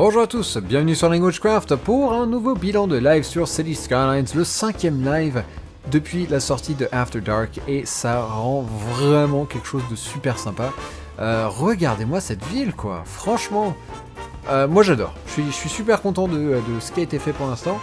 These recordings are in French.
Bonjour à tous, bienvenue sur LanguageCraft pour un nouveau bilan de live sur City Skylines, le cinquième live depuis la sortie de After Dark et ça rend vraiment quelque chose de super sympa. Euh, regardez-moi cette ville quoi, franchement, euh, moi j'adore, je, suis, super content de, ce qui a été fait pour l'instant.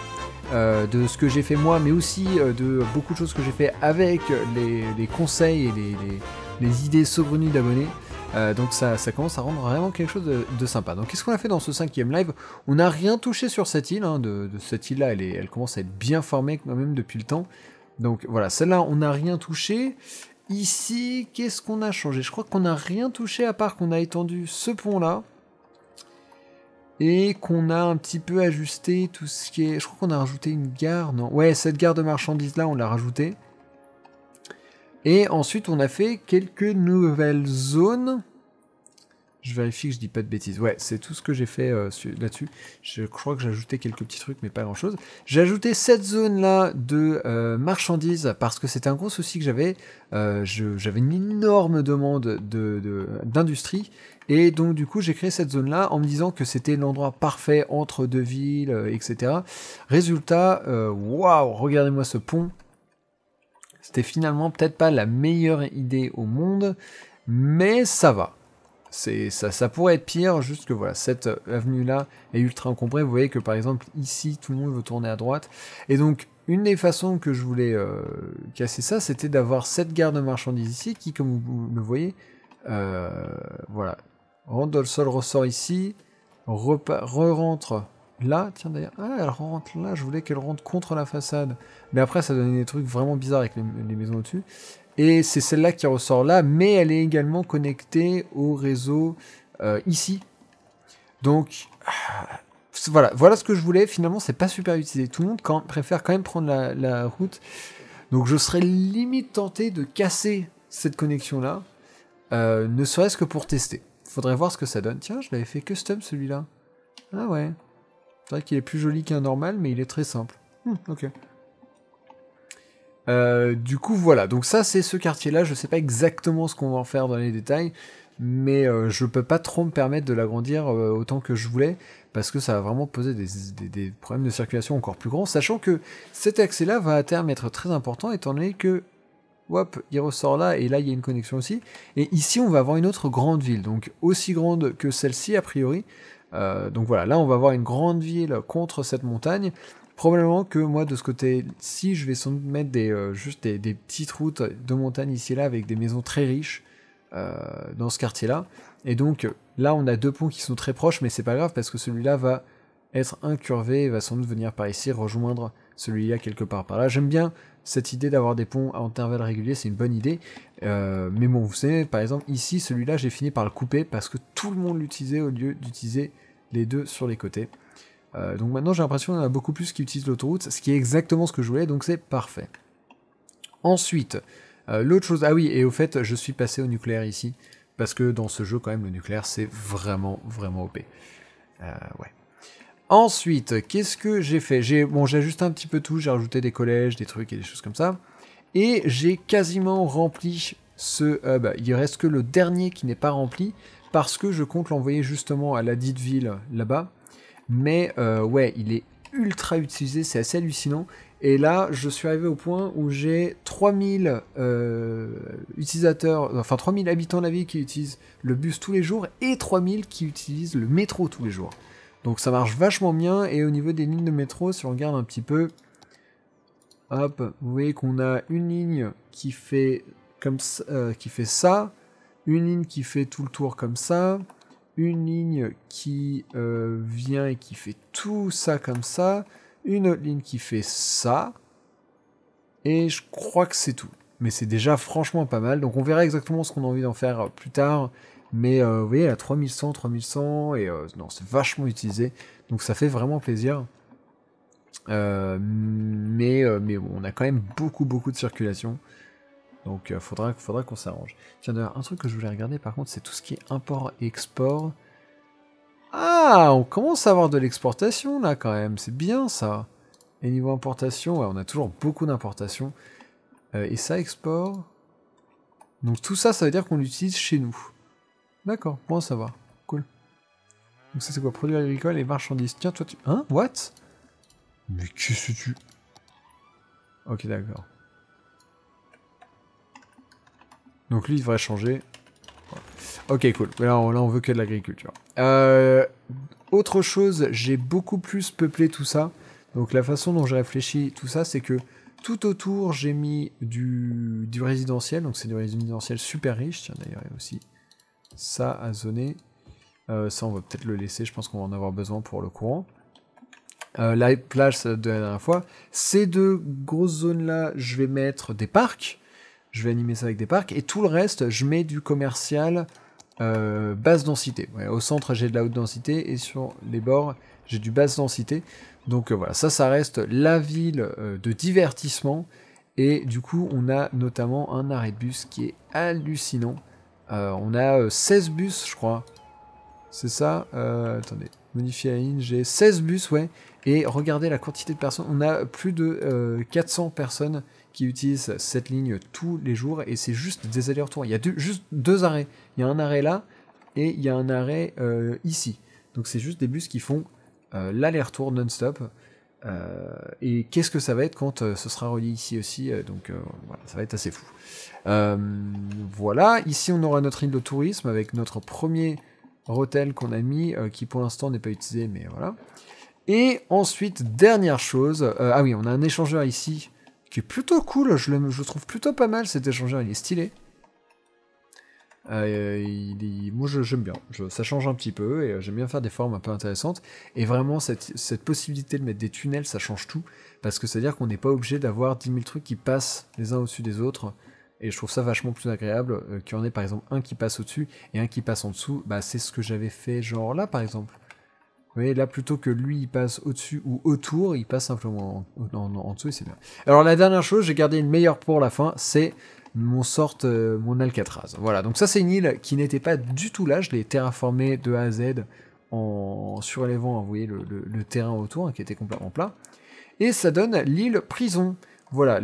Euh, de ce que j'ai fait moi, mais aussi de beaucoup de choses que j'ai fait avec les, conseils et les, idées saugrenues d'abonnés. Euh, donc ça, commence à rendre vraiment quelque chose de, sympa. Donc qu'est-ce qu'on a fait dans ce cinquième live On n'a rien touché sur cette île, hein. de, cette île-là, elle, commence à être bien formée quand même depuis le temps. Donc voilà, celle-là, on n'a rien touché. Ici, qu'est-ce qu'on a changé Je crois qu'on n'a rien touché à part qu'on a étendu ce pont-là. Et qu'on a un petit peu ajusté tout ce qui est... Je crois qu'on a rajouté une gare, Ouais, cette gare de marchandises-là, on l'a rajoutée. Et ensuite, on a fait quelques nouvelles zones. Je vérifie que je dis pas de bêtises. Ouais, c'est tout ce que j'ai fait euh, là-dessus. Je crois que j'ai ajouté quelques petits trucs, mais pas grand-chose. J'ai ajouté cette zone-là de euh, marchandises parce que c'était un gros souci que j'avais. Euh, j'avais une énorme demande d'industrie. De, d'industrie, et donc, du coup, j'ai créé cette zone-là en me disant que c'était l'endroit parfait entre deux villes, etc. Résultat, waouh, regardez-moi ce pont. C'était finalement peut-être pas la meilleure idée au monde, mais ça va. C'est ça, ça pourrait être pire, juste que voilà, cette avenue-là est ultra encombrée. Vous voyez que par exemple ici, tout le monde veut tourner à droite. Et donc, une des façons que je voulais euh, casser ça, c'était d'avoir cette gare de marchandises ici, qui, comme vous le voyez, euh, voilà, rentre dans le sol, ressort ici, re-rentre Là, tiens d'ailleurs, ah, elle rentre là, je voulais qu'elle rentre contre la façade. Mais après, ça donnait des trucs vraiment bizarres avec les, maisons au-dessus. Et c'est celle-là qui ressort là, mais elle est également connectée au réseau euh, ici. Donc, ah, voilà, voilà ce que je voulais. Finalement, c'est pas super utilisé. Tout le monde préfère quand même prendre la, route. Donc, je serais limite tenté de casser cette connexion-là, euh, ne serait-ce que pour tester. Faudrait voir ce que ça donne. Tiens, je l'avais fait custom celui-là. Ah ouais. C'est vrai qu'il est plus joli qu'un normal, mais il est très simple. Hmm, ok. Euh, du coup, voilà. Donc ça, c'est ce quartier-là. Je ne sais pas exactement ce qu'on va en faire dans les détails, mais euh, je ne peux pas trop me permettre de l'agrandir euh, autant que je voulais, parce que ça va vraiment poser des, des problèmes de circulation encore plus grands, sachant que cet accès-là va à terme être très important, étant donné que Hop, il ressort là, et là il y a une connexion aussi. Et ici on va avoir une autre grande ville, donc aussi grande que celle-ci a priori, euh, donc voilà, là on va avoir une grande ville contre cette montagne. Probablement que moi de ce côté, si je vais sans doute mettre des, euh, juste des, petites routes de montagne ici et là avec des maisons très riches euh, dans ce quartier-là. Et donc là on a deux ponts qui sont très proches, mais c'est pas grave parce que celui-là va être incurvé et va sans doute venir par ici rejoindre celui-là quelque part par là. J'aime bien cette idée d'avoir des ponts à intervalles réguliers, c'est une bonne idée. Euh, mais bon, vous savez, par exemple, ici, celui-là, j'ai fini par le couper parce que tout le monde l'utilisait au lieu d'utiliser les deux sur les côtés. Euh, donc maintenant, j'ai l'impression qu'il y en a beaucoup plus qui utilisent l'autoroute, ce qui est exactement ce que je voulais, donc c'est parfait. Ensuite, euh, l'autre chose, ah oui, et au fait, je suis passé au nucléaire ici, parce que dans ce jeu, quand même, le nucléaire, c'est vraiment, vraiment OP. ouais. Ensuite, qu'est-ce que j'ai fait J'ai bon, ajusté un petit peu tout, j'ai rajouté des collèges, des trucs et des choses comme ça. Et j'ai quasiment rempli ce hub. Euh, bah, il reste que le dernier qui n'est pas rempli parce que je compte l'envoyer justement à la dite ville là-bas. Mais euh, ouais, il est ultra utilisé, c'est assez hallucinant. Et là, je suis arrivé au point où j'ai 3000 euh, utilisateurs, enfin 3000 habitants de la ville qui utilisent le bus tous les jours et 3000 qui utilisent le métro tous les jours. Donc ça marche vachement bien. Et au niveau des lignes de métro, si on regarde un petit peu, hop, vous voyez qu'on a une ligne qui fait comme ça, euh, qui fait ça, une ligne qui fait tout le tour comme ça, une ligne qui euh, vient et qui fait tout ça comme ça, une autre ligne qui fait ça, et je crois que c'est tout. Mais c'est déjà franchement pas mal, donc on verra exactement ce qu'on a envie d'en faire plus tard, mais euh, vous voyez, à 3100, 3100, et euh, non, c'est vachement utilisé. Donc ça fait vraiment plaisir. Euh, mais, mais on a quand même beaucoup, beaucoup de circulation. Donc faudra, faudra qu'on s'arrange. Tiens, d'ailleurs, un truc que je voulais regarder par contre, c'est tout ce qui est import export. Ah, on commence à avoir de l'exportation là quand même. C'est bien ça. Et niveau importation, on a toujours beaucoup d'importation. et ça, export. Donc tout ça, ça veut dire qu'on l'utilise chez nous. D'accord, bon ça va, cool. Donc ça c'est quoi Produits agricoles et marchandises. Tiens, toi tu... Hein What Mais qu'est-ce que tu... Ok, d'accord. Donc lui, il devrait changer. Ok, cool. Là, on, là, on veut que de l'agriculture. Euh, autre chose, j'ai beaucoup plus peuplé tout ça. Donc la façon dont j'ai réfléchi tout ça, c'est que tout autour, j'ai mis du, du résidentiel. Donc c'est du résidentiel super riche. Tiens, d'ailleurs, il y a aussi ça a zoner. Euh, ça, on va peut-être le laisser. Je pense qu'on va en avoir besoin pour le courant. Euh, la plage de la dernière fois. Ces deux grosses zones-là, je vais mettre des parcs. Je vais animer ça avec des parcs. Et tout le reste, je mets du commercial euh, basse densité. au centre, j'ai de la haute densité. Et sur les bords, j'ai du basse densité. Donc voilà, ça, ça reste la ville de divertissement. Et du coup, on a notamment un arrêt de bus qui est hallucinant. Euh, on a 16 euh, bus, je crois. C'est ça euh, Attendez, modifier la ligne, j'ai 16 bus, ouais. Et regardez la quantité de personnes. On a plus de 400 personnes qui utilisent cette ligne tous les jours et c'est juste des allers-retours. Il y a juste deux arrêts. Il y a un arrêt là et il y a un arrêt ici. Donc c'est juste des bus qui font l'aller-retour non-stop. Euh, et qu'est-ce que ça va être quand euh, ce sera relié ici aussi euh, Donc voilà, ça va être assez fou. voilà, ici on aura notre île de tourisme avec notre premier rotel qu'on a mis, qui pour l'instant n'est pas utilisé, mais voilà. Et ensuite, dernière chose, ah oui, on a un échangeur ici qui est plutôt cool, je le, je trouve plutôt pas mal cet échangeur, il est stylé. Euh, il, moi, j'aime bien. ça change un petit peu et euh, j'aime bien faire des formes un peu intéressantes. Et vraiment, cette, cette possibilité de mettre des tunnels, ça change tout. Parce que c'est-à-dire qu'on n'est pas obligé d'avoir 10 000 trucs qui passent les uns au-dessus des autres. Et je trouve ça vachement plus agréable euh, qu'il y en ait par exemple un qui passe au-dessus et un qui passe en dessous. Bah, c'est ce que j'avais fait, genre là par exemple. Vous voyez, là, plutôt que lui, il passe au-dessus ou autour, il passe simplement en, en dessous et c'est bien. Alors, la dernière chose, j'ai gardé une meilleure pour la fin, c'est mon sorte euh, mon Alcatraz. Voilà, donc ça c'est une île qui n'était pas du tout là, je l'ai terraformée de A à Z en surélevant, vous voyez, le, terrain autour hein, qui était complètement plat. Et ça donne l'île prison. Voilà,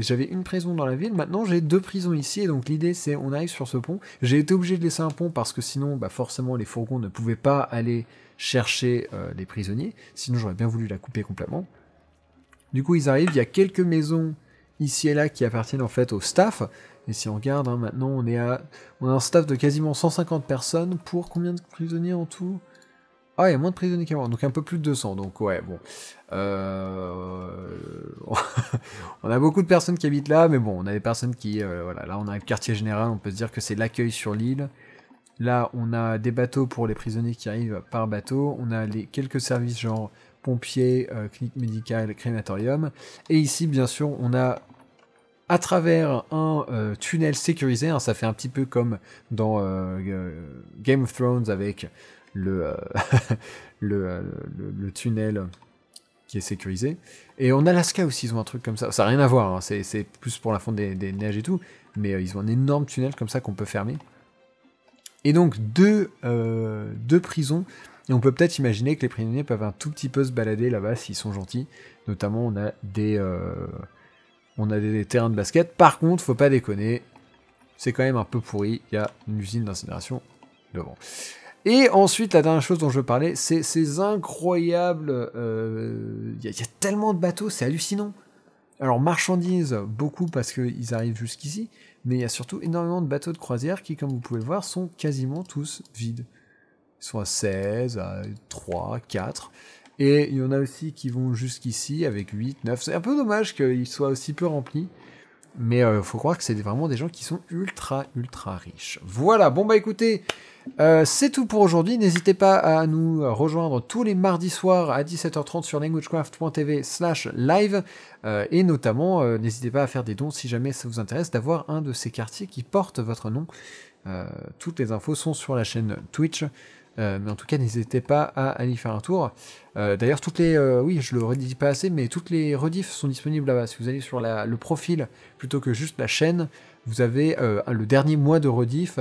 j'avais une prison dans la ville, maintenant j'ai deux prisons ici, et donc l'idée c'est on arrive sur ce pont. J'ai été obligé de laisser un pont parce que sinon, bah forcément, les fourgons ne pouvaient pas aller chercher euh, les prisonniers, sinon j'aurais bien voulu la couper complètement. Du coup, ils arrivent, il y a quelques maisons ici et là qui appartiennent en fait au staff. Et si on regarde, hein, maintenant on est à, on a un staff de quasiment 150 personnes pour combien de prisonniers en tout Ah, il y a moins de prisonniers qu'avant, donc un peu plus de 200. Donc ouais, bon, euh, on a beaucoup de personnes qui habitent là, mais bon, on a des personnes qui, euh, voilà, là on a le quartier général, on peut se dire que c'est l'accueil sur l'île. Là, on a des bateaux pour les prisonniers qui arrivent par bateau. On a les quelques services genre pompiers, euh, clinique médicale, crématorium. Et ici, bien sûr, on a à travers un euh, tunnel sécurisé, hein, ça fait un petit peu comme dans euh, Game of Thrones avec le, le, tunnel qui est sécurisé. Et en Alaska aussi, ils ont un truc comme ça. Ça n'a rien à voir, hein, c'est plus pour la fonte des, neiges et tout. Mais ils ont un énorme tunnel comme ça qu'on peut fermer. Et donc deux prisons et on peut peut-être imaginer que les prisonniers peuvent un tout petit peu se balader là-bas s'ils sont gentils. Notamment, on a des, euh, on des, terrains de basket. Par contre, faut pas déconner, c'est quand même un peu pourri. Il y a une usine d'incinération devant. Et ensuite, la dernière chose dont je veux parler, c'est ces incroyables. Euh, il y, a tellement de bateaux, c'est hallucinant. Alors, marchandises, beaucoup parce qu'ils arrivent jusqu'ici, mais il y a surtout énormément de bateaux de croisière qui, comme vous pouvez le voir, sont quasiment tous vides. Soit 16, 3, 4. Et il y en a aussi qui vont jusqu'ici avec 8, 9. C'est un peu dommage qu'ils soient aussi peu remplis. Mais il euh, faut croire que c'est vraiment des gens qui sont ultra, ultra riches. Voilà, bon bah écoutez, euh, c'est tout pour aujourd'hui. N'hésitez pas à nous rejoindre tous les mardis soirs à 17h30 sur languagecraft.tv slash live. Euh, et notamment, n'hésitez pas à faire des dons si jamais ça vous intéresse d'avoir un de ces quartiers qui porte votre nom. toutes les infos sont sur la chaîne Twitch. Euh, mais en tout cas, n'hésitez pas à aller faire un tour. Euh, d'ailleurs, toutes les, euh, oui, je le redis pas assez, mais toutes les rediffs sont disponibles là-bas. Si vous allez sur le profil plutôt que juste la chaîne, vous avez le dernier mois de rediff,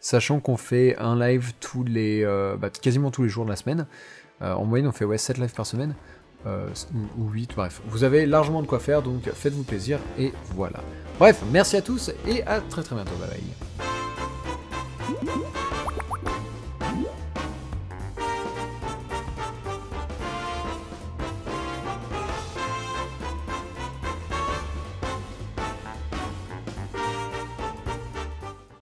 sachant qu'on fait un live tous les, bah, quasiment tous les jours de la semaine. en moyenne, on fait ouais, 7 lives par semaine. ou 8, bref. Vous avez largement de quoi faire, donc faites-vous plaisir et voilà. Bref, merci à tous et à très très bientôt. Bye bye.